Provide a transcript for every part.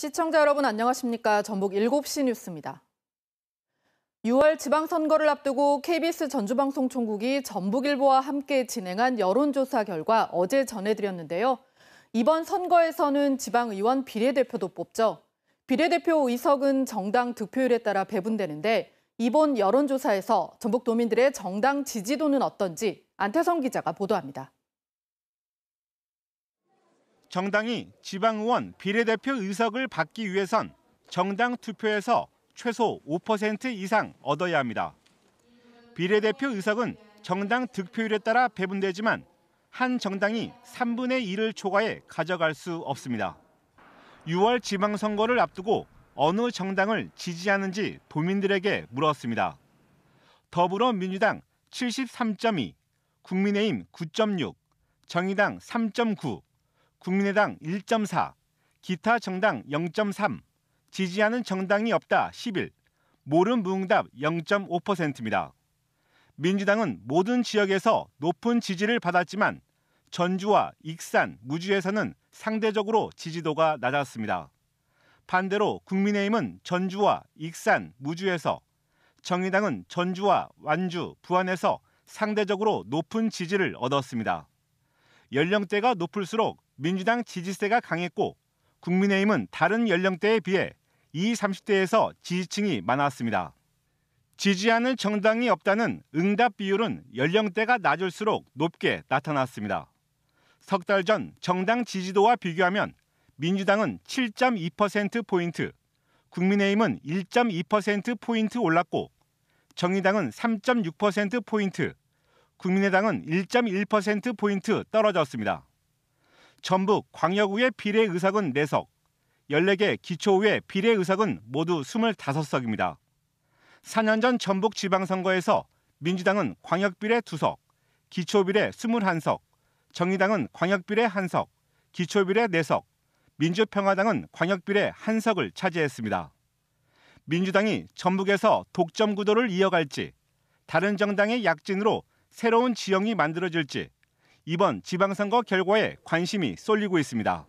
시청자 여러분 안녕하십니까? 전북 7시 뉴스입니다. 6월 지방선거를 앞두고 KBS 전주방송총국이 전북일보와 함께 진행한 여론조사 결과 어제 전해드렸는데요. 이번 선거에서는 지방의원 비례대표도 뽑죠. 비례대표 의석은 정당 득표율에 따라 배분되는데 이번 여론조사에서 전북 도민들의 정당 지지도는 어떤지 안태성 기자가 보도합니다. 정당이 지방의원 비례대표 의석을 받기 위해선 정당 투표에서 최소 5% 이상 얻어야 합니다. 비례대표 의석은 정당 득표율에 따라 배분되지만 한 정당이 3분의 1을 초과해 가져갈 수 없습니다. 6월 지방선거를 앞두고 어느 정당을 지지하는지 도민들에게 물었습니다. 더불어민주당 73.2, 국민의힘 9.6, 정의당 3.9, 국민의당 1.4, 기타 정당 0.3, 지지하는 정당이 없다 11, 모른 무응답 0.5%입니다. 민주당은 모든 지역에서 높은 지지를 받았지만 전주와 익산, 무주에서는 상대적으로 지지도가 낮았습니다. 반대로 국민의힘은 전주와 익산, 무주에서 정의당은 전주와 완주, 부안에서 상대적으로 높은 지지를 얻었습니다. 연령대가 높을수록 민주당 지지세가 강했고 국민의힘은 다른 연령대에 비해 20, 30대에서 지지층이 많았습니다. 지지하는 정당이 없다는 응답 비율은 연령대가 낮을수록 높게 나타났습니다. 석달 전 정당 지지도와 비교하면 민주당은 7.2%포인트, 국민의힘은 1.2%포인트 올랐고 정의당은 3.6%포인트, 국민의당은 1.1%포인트 떨어졌습니다. 전북 광역의회 비례의석은 4석, 14개 기초의회 비례의석은 모두 25석입니다. 4년 전 전북 지방선거에서 민주당은 광역비례 2석, 기초비례 21석, 정의당은 광역비례 1석, 기초비례 4석, 민주평화당은 광역비례 1석을 차지했습니다. 민주당이 전북에서 독점 구도를 이어갈지, 다른 정당의 약진으로 새로운 지형이 만들어질지 이번 지방선거 결과에 관심이 쏠리고 있습니다.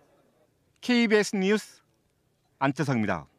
KBS 뉴스 안태성입니다.